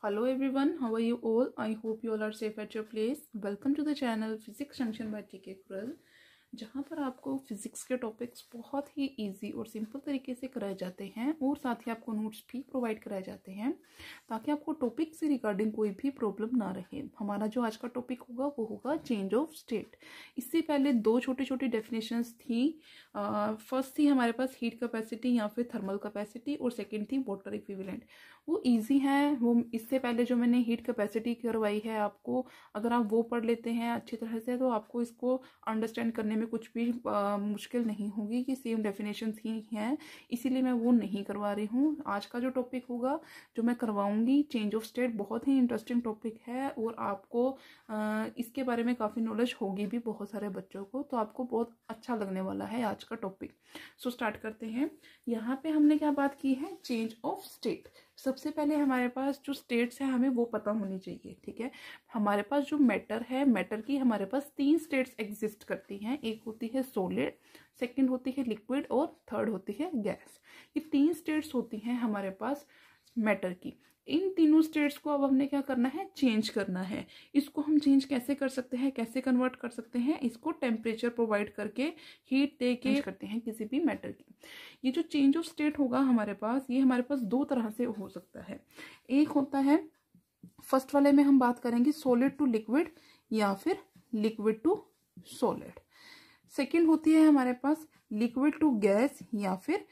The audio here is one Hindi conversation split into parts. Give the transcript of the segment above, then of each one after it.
hello everyone how are you all i hope you all are safe at your place welcome to the channel physics junction by tk kurl जहाँ पर आपको फिज़िक्स के टॉपिक्स बहुत ही इजी और सिंपल तरीके से कराए जाते हैं और साथ ही आपको नोट्स भी प्रोवाइड कराए जाते हैं ताकि आपको टॉपिक से रिगार्डिंग कोई भी प्रॉब्लम ना रहे हमारा जो आज का टॉपिक होगा वो होगा चेंज ऑफ स्टेट इससे पहले दो छोटी छोटी डेफिनेशंस थी फर्स्ट थी हमारे पास हीट कैपेसिटी या फिर थर्मल कैपेसिटी और सेकेंड थी वाटर इक्विवेलेंट वो ईजी हैं वो इससे पहले जो मैंने हीट कैपेसिटी करवाई है आपको अगर आप वो पढ़ लेते हैं अच्छी तरह से तो आपको इसको अंडरस्टैंड करने में कुछ भी आ, मुश्किल नहीं होगी कि सेम डेफिनेशन ही हैं इसीलिए मैं वो नहीं करवा रही हूँ आज का जो टॉपिक होगा जो मैं करवाऊँगी चेंज ऑफ स्टेट बहुत ही इंटरेस्टिंग टॉपिक है और आपको आ, इसके बारे में काफ़ी नॉलेज होगी भी बहुत सारे बच्चों को तो आपको बहुत अच्छा लगने वाला है आज का टॉपिक सो स्टार्ट करते हैं यहाँ पर हमने क्या बात की है चेंज ऑफ स्टेट सबसे पहले हमारे पास जो स्टेट्स हैं हमें वो पता होनी चाहिए ठीक है हमारे पास जो मैटर है मैटर की हमारे पास तीन स्टेट्स एग्जिस्ट करती हैं एक होती है सोलिड सेकेंड होती है लिक्विड और थर्ड होती है गैस ये तीन स्टेट्स होती हैं हमारे पास मैटर की इन तीनों स्टेट्स को अब हमने क्या करना है चेंज करना है इसको हम चेंज कैसे कर सकते हैं कैसे कन्वर्ट कर सकते हैं इसको टेम्परेचर प्रोवाइड करके हीट दे के करते हैं किसी भी मैटर की ये जो चेंज ऑफ स्टेट होगा हमारे पास ये हमारे पास दो तरह से हो सकता है एक होता है फर्स्ट वाले में हम बात करेंगे सॉलिड टू लिक्विड या फिर लिक्विड टू सॉलिड सेकेंड होती है हमारे पास लिक्विड टू गैस या फिर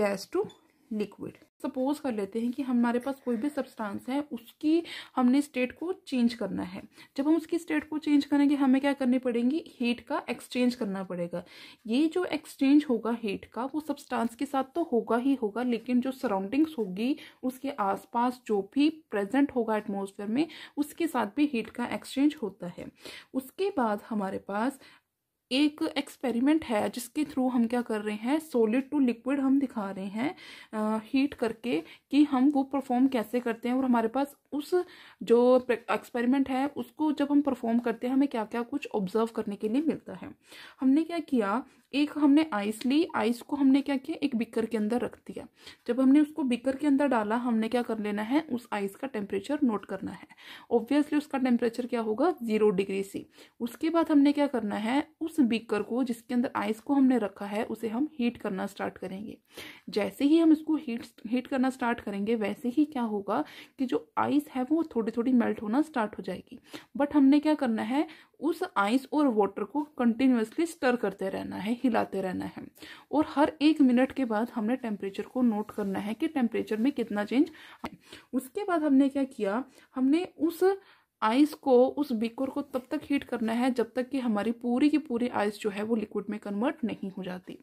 गैस टू लिक्विड सपोज कर लेते हैं कि हमारे पास कोई भी सब्सटेंस है उसकी हमने स्टेट को चेंज करना है जब हम उसकी स्टेट को चेंज करेंगे हमें क्या करनी पड़ेगी हीट का एक्सचेंज करना पड़ेगा ये जो एक्सचेंज होगा हीट का वो सब्सटेंस के साथ तो होगा ही होगा लेकिन जो सराउंडिंग्स होगी उसके आसपास जो भी प्रेजेंट होगा एटमोसफेयर में उसके साथ भी हीट का एक्सचेंज होता है उसके बाद हमारे पास एक एक्सपेरिमेंट है जिसके थ्रू हम क्या कर रहे हैं सॉलिड टू लिक्विड हम दिखा रहे हैं हीट करके कि हम वो परफॉर्म कैसे करते हैं और हमारे पास उस जो एक्सपेरिमेंट है उसको जब हम परफॉर्म करते हैं हमें क्या क्या कुछ ऑब्जर्व करने के लिए मिलता है हमने क्या किया एक हमने आइस ली आइस को हमने क्या किया एक बिकर के अंदर रख दिया जब हमने उसको बिकर के अंदर डाला हमने क्या कर लेना है उस आइस का टेम्परेचर नोट करना है ऑब्वियसली उसका टेम्परेचर क्या होगा जीरो डिग्री सी उसके बाद हमने क्या करना है उस बीकर को जिसके अंदर आइस को हमने रखा है उसे हम हीट करना स्टार्ट करेंगे जैसे ही हम इसको हीट हीट करना स्टार्ट करेंगे वैसे ही क्या होगा कि जो आइस है वो थोड़ी थोड़ी मेल्ट होना स्टार्ट हो जाएगी बट हमने क्या करना है उस आइस और वाटर को कंटिन्यूसली स्टर करते रहना है हिलाते रहना है और हर एक मिनट के बाद हमने टेम्परेचर को नोट करना है कि टेम्परेचर में कितना चेंज उसके बाद हमने क्या किया हमने उस आइस को उस बीकर को तब तक हीट करना है जब तक कि हमारी पूरी की पूरी आइस जो है वो लिक्विड में कन्वर्ट नहीं हो जाती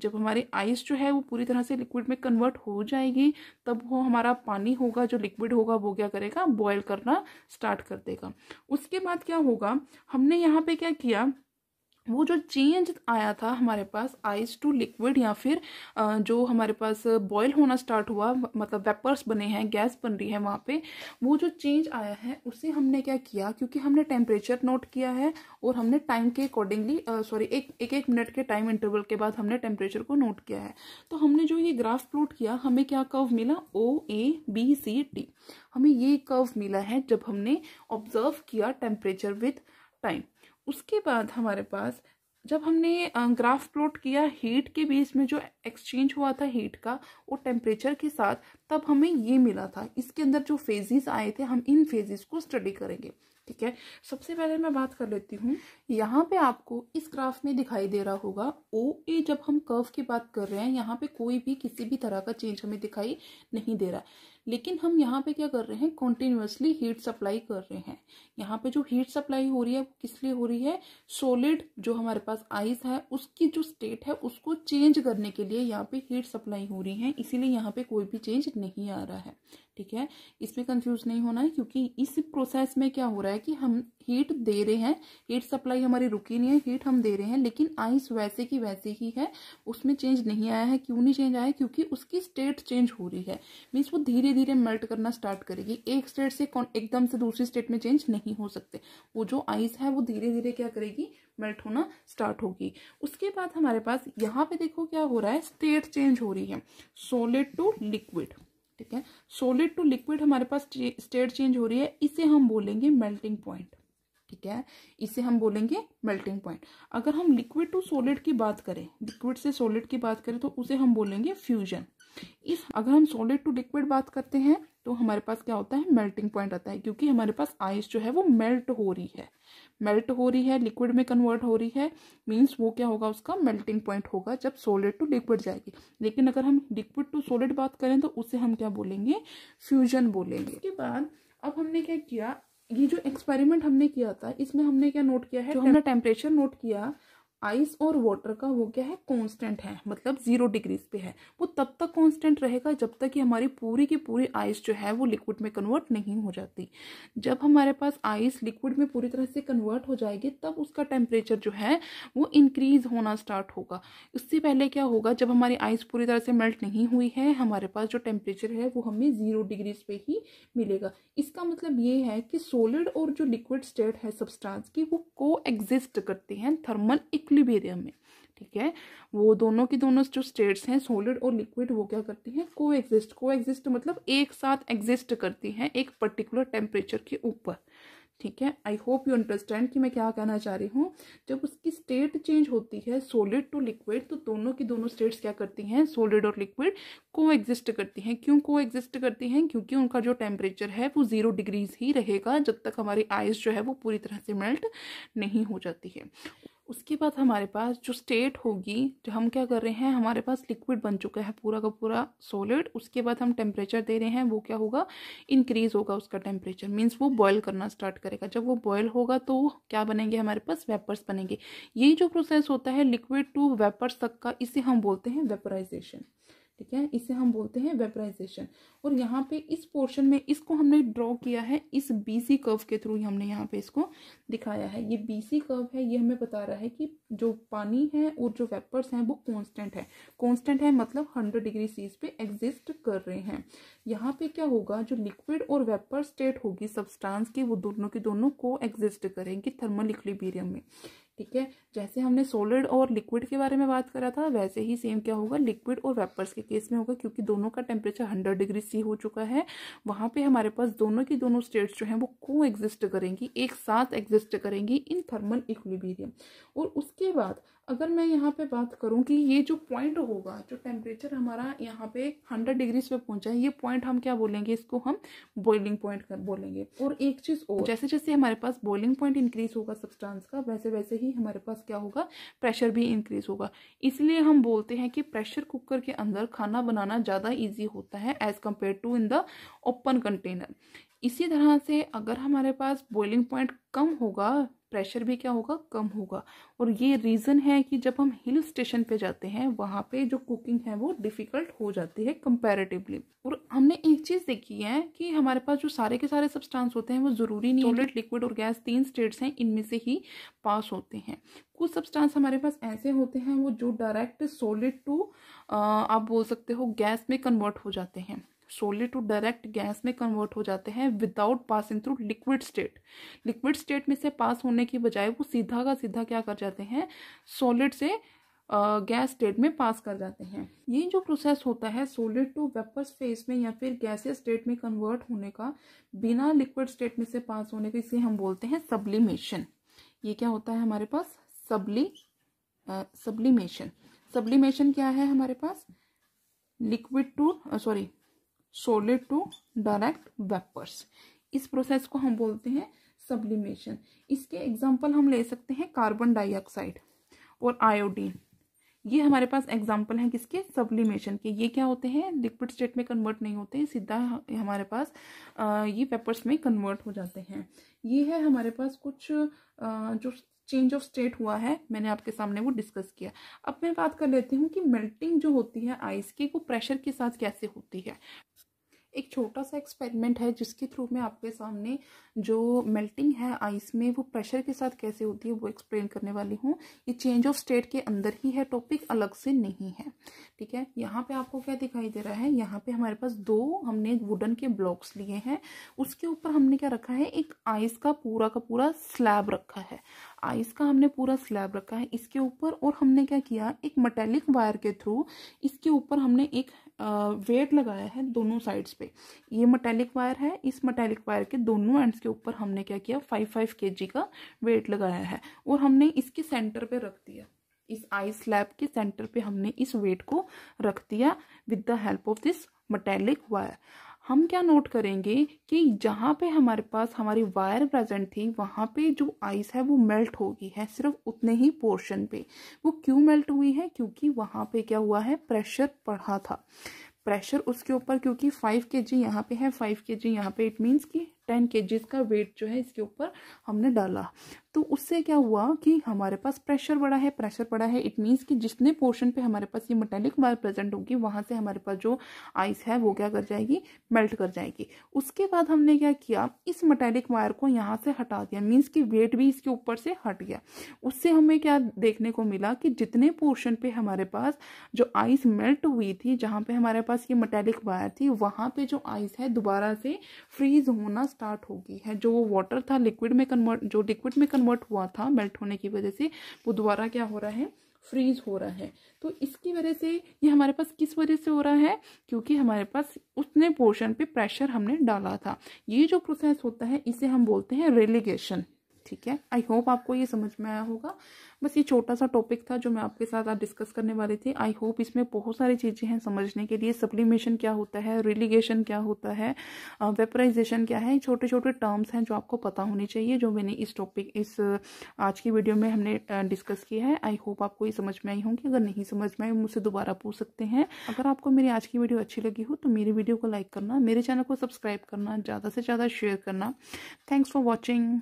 जब हमारी आइस जो है वो पूरी तरह से लिक्विड में कन्वर्ट हो जाएगी तब वो हमारा पानी होगा जो लिक्विड होगा वो क्या करेगा बॉयल करना स्टार्ट कर देगा उसके बाद क्या होगा हमने यहाँ पे क्या किया वो जो चेंज आया था हमारे पास आइस टू लिक्विड या फिर जो हमारे पास बॉयल होना स्टार्ट हुआ मतलब वेपर्स बने हैं गैस बन रही है वहाँ पे वो जो चेंज आया है उसे हमने क्या किया क्योंकि हमने टेम्परेचर नोट किया है और हमने टाइम के अकॉर्डिंगली सॉरी एक एक एक मिनट के टाइम इंटरवल के बाद हमने टेम्परेचर को नोट किया है तो हमने जो ये ग्राफ प्लॉट किया हमें क्या कर्व मिला ओ ए बी सी टी हमें ये कर्व मिला है जब हमने ऑब्जर्व किया टेम्परेचर विथ टाइम उसके बाद हमारे पास जब हमने ग्राफ प्लॉट किया हीट के बीच में जो एक्सचेंज हुआ था हीट का वो टेम्परेचर के साथ तब हमें ये मिला था इसके अंदर जो फेजेस आए थे हम इन फेजेस को स्टडी करेंगे ठीक है सबसे पहले मैं बात कर लेती हूँ यहाँ पे आपको इस ग्राफ में दिखाई दे रहा होगा ओ ए जब हम कर्व की बात कर रहे हैं यहाँ पे कोई भी किसी भी तरह का चेंज हमें दिखाई नहीं दे रहा लेकिन हम यहाँ पे क्या कर रहे हैं कंटिन्यूसली हीट सप्लाई कर रहे हैं यहाँ पे जो हीट सप्लाई हो रही है वो किस लिए हो रही है सोलिड जो हमारे पास आइस है उसकी जो स्टेट है उसको चेंज करने के लिए यहाँ पे हीट सप्लाई हो रही है इसीलिए यहाँ पे कोई भी चेंज नहीं आ रहा है ठीक है इसमें कंफ्यूज नहीं होना है क्योंकि इस प्रोसेस में क्या हो रहा है कि हम हीट दे रहे हैं हीट सप्लाई हमारी रुकी नहीं है हीट हम दे रहे हैं लेकिन आइस वैसे की वैसे ही है उसमें चेंज नहीं आया है क्यों नहीं चेंज आया क्योंकि उसकी स्टेट चेंज हो रही है मीन्स वो धीरे धीरे मेल्ट करना स्टार्ट करेगी एक स्टेट से एकदम से दूसरी स्टेट में चेंज नहीं हो सकते वो जो आइस है वो धीरे धीरे क्या करेगी मेल्ट होना स्टार्ट होगी उसके बाद हमारे पास यहाँ पे देखो क्या हो रहा है स्टेट चेंज हो रही है सोलिड टू लिक्विड ठीक है सोलिड टू लिक्विड हमारे पास स्टेट चेंज हो रही है इसे हम बोलेंगे मेल्टिंग पॉइंट ठीक है इसे हम बोलेंगे मेल्टिंग पॉइंट अगर हम लिक्विड टू सॉलिड की बात करें लिक्विड से सॉलिड की बात करें तो उसे हम बोलेंगे फ्यूजन इस अगर हम सॉलिड टू लिक्विड बात करते हैं तो हमारे पास क्या होता है मेल्टिंग पॉइंट आता है क्योंकि हमारे पास आइस जो है वो मेल्ट हो रही है मेल्ट हो रही है लिक्विड में कन्वर्ट हो रही है मींस वो क्या होगा उसका मेल्टिंग पॉइंट होगा जब सॉलिड टू लिक्विड जाएगी लेकिन अगर हम लिक्विड टू सॉलिड बात करें तो उसे हम क्या बोलेंगे फ्यूजन बोलेंगे उसके बाद अब हमने क्या किया ये जो एक्सपेरिमेंट हमने किया था इसमें हमने क्या नोट किया है जो हमने टेम्परेचर नोट किया आइस और वाटर का वो क्या है कांस्टेंट है मतलब जीरो डिग्रीज पे है वो तब तक कांस्टेंट रहेगा जब तक कि हमारी पूरी की पूरी आइस जो है वो लिक्विड में कन्वर्ट नहीं हो जाती जब हमारे पास आइस लिक्विड में पूरी तरह से कन्वर्ट हो जाएगी तब उसका टेम्परेचर जो है वो इंक्रीज होना स्टार्ट होगा उससे पहले क्या होगा जब हमारी आइस पूरी तरह से मेल्ट नहीं हुई है हमारे पास जो टेम्परेचर है वो हमें ज़ीरो डिग्रीज पे ही मिलेगा इसका मतलब ये है कि सोलिड और जो लिक्विड स्टेट है सब्सटेंस की वो को करते हैं थर्मल इक्विबेरियम में ठीक है वो दोनों के दोनों जो स्टेट्स हैं सॉलिड और लिक्विड वो क्या करती हैं को एग्जिस्ट को एग्जिस्ट मतलब एक साथ एग्जिस्ट करती हैं एक पर्टिकुलर टेम्परेचर के ऊपर ठीक है आई होप यू अंडरस्टैंड कि मैं क्या कहना चाह रही हूँ जब उसकी स्टेट चेंज होती है सोलिड टू लिक्विड तो दोनों की दोनों स्टेट्स क्या करती हैं सोलिड और लिक्विड को एग्जिस्ट करती हैं क्यों को एग्जिस्ट करती हैं क्योंकि उनका जो टेम्परेचर है वो ज़ीरो डिग्रीज ही रहेगा जब तक हमारी आइस जो है वो पूरी तरह से मेल्ट नहीं हो जाती है उसके बाद हमारे पास जो स्टेट होगी जो हम क्या कर रहे हैं हमारे पास लिक्विड बन चुका है पूरा का पूरा सॉलिड उसके बाद हम टेम्परेचर दे रहे हैं वो क्या होगा इंक्रीज होगा उसका टेम्परेचर मीन्स वो बॉयल करना स्टार्ट करेगा जब वो बॉयल होगा तो क्या बनेंगे हमारे पास वेपर्स बनेंगे यही जो प्रोसेस होता है लिक्विड टू वेपर्स तक का इसे हम बोलते हैं वेपराइजेशन ठीक है इसे हम बोलते हैं वेपराइजेशन और यहाँ पे इस पोर्शन में इसको हमने ड्रॉ किया है इस बी सी कर्व के थ्रू हमने यहाँ पे इसको दिखाया है ये बी सी कर्व है ये हमें बता रहा है कि जो पानी है और जो वेपर्स हैं वो कांस्टेंट है कांस्टेंट है मतलब हंड्रेड डिग्री सीज पे एग्जिस्ट कर रहे हैं यहाँ पे क्या होगा जो लिक्विड और वेपर स्टेट होगी सबस्टांस की वो दोनों के दोनों को एग्जिस्ट करेंगे थर्मल इक्लिबीरियम में ठीक है जैसे हमने सोलिड और लिक्विड के बारे में बात करा था वैसे ही सेम क्या होगा लिक्विड और वेपर्स के केस में होगा क्योंकि दोनों का टेम्परेचर हंड्रेड डिग्री सी हो चुका है वहाँ पे हमारे पास दोनों की दोनों स्टेट्स जो हैं वो को एग्जिस्ट करेंगी एक साथ एग्जिस्ट करेंगी इन थर्मल इक्विबीरियम और उसके बाद अगर मैं यहाँ पे बात करूँ कि ये जो पॉइंट होगा जो टेम्परेचर हमारा यहाँ पे हंड्रेड डिग्रीज पे पहुंचा है ये पॉइंट हम क्या बोलेंगे इसको हम बॉइलिंग पॉइंट बोलेंगे और एक चीज़ और जैसे जैसे हमारे पास बॉइलिंग पॉइंट इंक्रीज होगा सब्सटेंस का वैसे वैसे ही हमारे पास क्या होगा प्रेशर भी इंक्रीज होगा इसलिए हम बोलते हैं कि प्रेशर कुकर के अंदर खाना बनाना ज़्यादा ईजी होता है as compare to in the open container इसी तरह से अगर हमारे पास बॉइलिंग पॉइंट कम होगा प्रेशर भी क्या होगा कम होगा और ये रीज़न है कि जब हम हिल स्टेशन पे जाते हैं वहाँ पे जो कुकिंग है वो डिफ़िकल्ट हो जाती है कंपैरेटिवली और हमने एक चीज़ देखी है कि हमारे पास जो सारे के सारे सब्सटेंस होते हैं वो ज़रूरी नहीं सॉलिड लिक्विड और गैस तीन स्टेट्स हैं इनमें से ही पास होते हैं कुछ सब्सटेंस हमारे पास ऐसे होते हैं वो जो डायरेक्ट सॉलिड टू आप बोल सकते हो गैस में कन्वर्ट हो जाते हैं सोलिड टू डायरेक्ट गैस में कन्वर्ट हो जाते हैं without passing through liquid state liquid state में से पास होने की बजाय वो सीधा का सीधा क्या कर जाते हैं सॉलिड से गैस स्टेट में पास कर जाते हैं ये जो प्रोसेस होता है सोलिड टू वेपर्स फेस में या फिर गैसे स्टेट में कन्वर्ट होने का बिना लिक्विड स्टेट में से पास होने का इसे हम बोलते हैं सब्लिमेशन ये क्या होता है हमारे पास सब्ली सब्लिमेशन सब्लिमेशन क्या है हमारे पास liquid to sorry solid to direct vapours इस प्रोसेस को हम बोलते हैं सब्लिमेशन इसके एग्जाम्पल हम ले सकते हैं कार्बन डाइऑक्साइड और आयोडीन ये हमारे पास एग्जाम्पल हैं किसके सब्लिमेशन के ये क्या होते हैं लिक्विड स्टेट में कन्वर्ट नहीं होते सीधा हमारे पास ये पेपर्स में कन्वर्ट हो जाते हैं ये है हमारे पास कुछ जो चेंज ऑफ स्टेट हुआ है मैंने आपके सामने वो डिस्कस किया अब मैं बात कर लेती हूँ कि मेल्टिंग जो होती है आइस की वो प्रेशर के साथ कैसे होती है एक छोटा सा एक्सपेरिमेंट है जिसके थ्रू मैं आपके सामने जो मेल्टिंग है आइस में वो प्रेशर के साथ कैसे होती है वो एक्सप्लेन करने वाली हूँ ये चेंज ऑफ स्टेट के अंदर ही है टॉपिक अलग से नहीं है ठीक है यहाँ पे आपको क्या दिखाई दे रहा है यहाँ पे हमारे पास दो हमने वुडन के ब्लॉक्स लिए हैं उसके ऊपर हमने क्या रखा है एक आइस का पूरा का पूरा स्लैब रखा है आइस का हमने पूरा स्लैब रखा है इसके ऊपर और हमने क्या किया एक मेटेलिक वायर के थ्रू इसके ऊपर हमने एक वेट लगाया है दोनों साइड्स पे ये मेटेलिक वायर है इस मेटेलिक वायर के दोनों एंड्स के ऊपर हमने क्या किया फाइव फाइव के का वेट लगाया है और हमने इसके सेंटर पर रख दिया इस आइस स्लैब के सेंटर पे हमने इस वेट को रख दिया with the help of this metallic wire हम क्या नोट करेंगे कि जहाँ पे हमारे पास हमारी वायर प्रेजेंट थी वहाँ पे जो आइस है वो मेल्ट होगी है सिर्फ उतने ही पोर्शन पे वो क्यों मेल्ट हुई है क्योंकि वहाँ पे क्या हुआ है प्रेशर पड़ा था प्रेशर उसके ऊपर क्योंकि फाइव के जी यहाँ पे है फाइव के जी यहाँ पे इट मीन्स कि टेन के का वेट जो है इसके ऊपर हमने डाला तो उससे क्या हुआ कि हमारे पास प्रेशर बढ़ा है प्रेशर बढ़ा है इट मीन्स कि जितने पोर्शन पे हमारे पास ये मेटेलिक वायर प्रेजेंट होगी वहाँ से हमारे पास जो आइस है वो क्या कर जाएगी मेल्ट कर जाएगी उसके बाद हमने क्या किया इस मेटेलिक वायर को यहाँ से हटा दिया मीन्स कि वेट भी इसके ऊपर से हट गया उससे हमें क्या देखने को मिला कि जितने पोर्शन पे हमारे पास जो आइस मेल्ट हुई थी जहाँ पे हमारे पास ये मेटेलिक वायर थी वहाँ पे जो आइस है दोबारा से फ्रीज होना स्टार्ट हो गई है जो वो वाटर था लिक्विड में कन्वर्ट जो लिक्विड में कन्वर्ट हुआ था मेल्ट होने की वजह से वो दोबारा क्या हो रहा है फ्रीज हो रहा है तो इसकी वजह से ये हमारे पास किस वजह से हो रहा है क्योंकि हमारे पास उसने पोर्शन पे प्रेशर हमने डाला था ये जो प्रोसेस होता है इसे हम बोलते हैं रेलीगेशन ठीक है आई होप आपको ये समझ में आया होगा बस ये छोटा सा टॉपिक था जो मैं आपके साथ आज डिस्कस करने वाली थी आई होप इसमें बहुत सारी चीज़ें हैं समझने के लिए सप्लीमेशन क्या होता है रिलीगेशन क्या होता है वेपराइजेशन क्या है छोटे छोटे टर्म्स हैं जो आपको पता होने चाहिए जो मैंने इस टॉपिक इस आज की वीडियो में हमने डिस्कस किया है आई होप आपको ये समझ में आई होंगी अगर नहीं समझ में आई मुझसे दोबारा पूछ सकते हैं अगर आपको मेरी आज की वीडियो अच्छी लगी हो तो मेरी वीडियो को लाइक करना मेरे चैनल को सब्सक्राइब करना ज़्यादा से ज़्यादा शेयर करना थैंक्स फॉर वॉचिंग